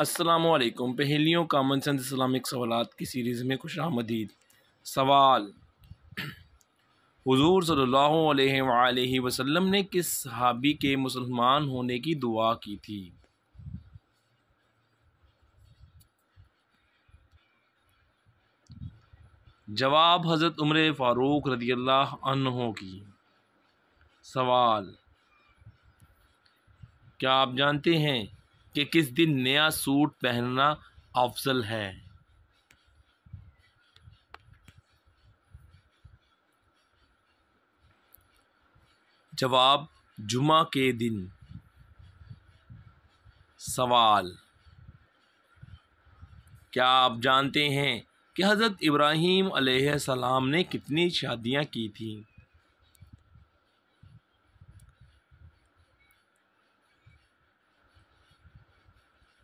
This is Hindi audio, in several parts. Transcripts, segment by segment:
असलकम पहलियों कामन सेंस इस्लामिक सवाल की सीरीज़ में खुश आमदीद सवाल हुजूर सल्लल्लाहु अलैहि वसल्लम ने किस सहाबी के मुसलमान होने की दुआ की थी जवाब हज़रत उम्र फ़ारूक रदी अल्लाह अनहों की सवाल क्या आप जानते हैं कि किस दिन नया सूट पहनना अफजल है जवाब जुमा के दिन सवाल क्या आप जानते हैं कि हज़रत इब्राहीम सलाम ने कितनी शादियां की थीं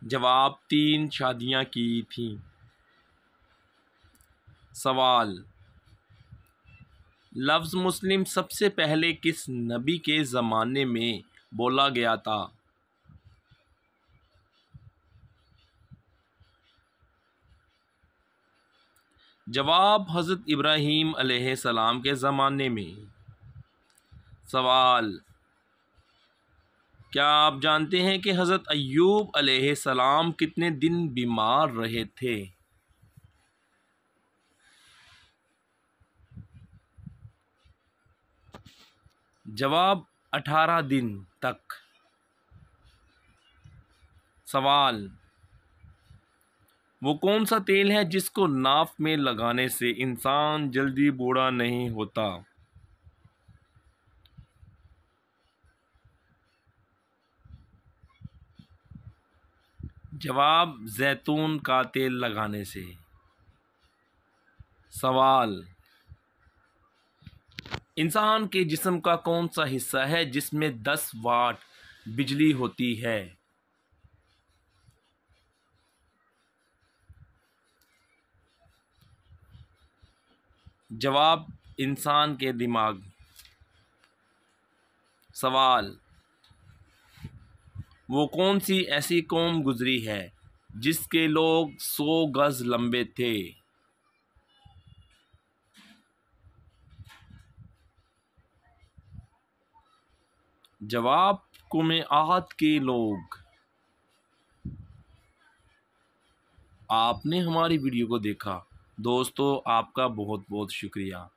जवाब तीन शादियां की थी सवाल लफ्ज़ मुस्लिम सबसे पहले किस नबी के ज़माने में बोला गया था जवाब हज़रत इब्राहीम सलाम के ज़माने में सवाल क्या आप जानते हैं कि हज़रत अयूब सलाम कितने दिन बीमार रहे थे जवाब अठारह दिन तक सवाल वो कौन सा तेल है जिसको नाफ में लगाने से इंसान जल्दी बूढ़ा नहीं होता जवाब जैतून का तेल लगाने से सवाल इंसान के जिस्म का कौन सा हिस्सा है जिसमें दस वाट बिजली होती है जवाब इंसान के दिमाग सवाल वो कौन सी ऐसी कौम गुज़री है जिसके लोग सौ गज़ लंबे थे जवाब आहत के लोग आपने हमारी वीडियो को देखा दोस्तों आपका बहुत बहुत शुक्रिया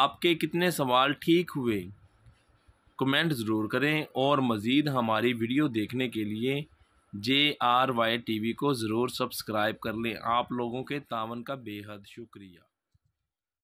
आपके कितने सवाल ठीक हुए कमेंट ज़रूर करें और मज़ीद हमारी वीडियो देखने के लिए J R Y T V को ज़रूर सब्सक्राइब कर लें आप लोगों के तावन का बेहद शुक्रिया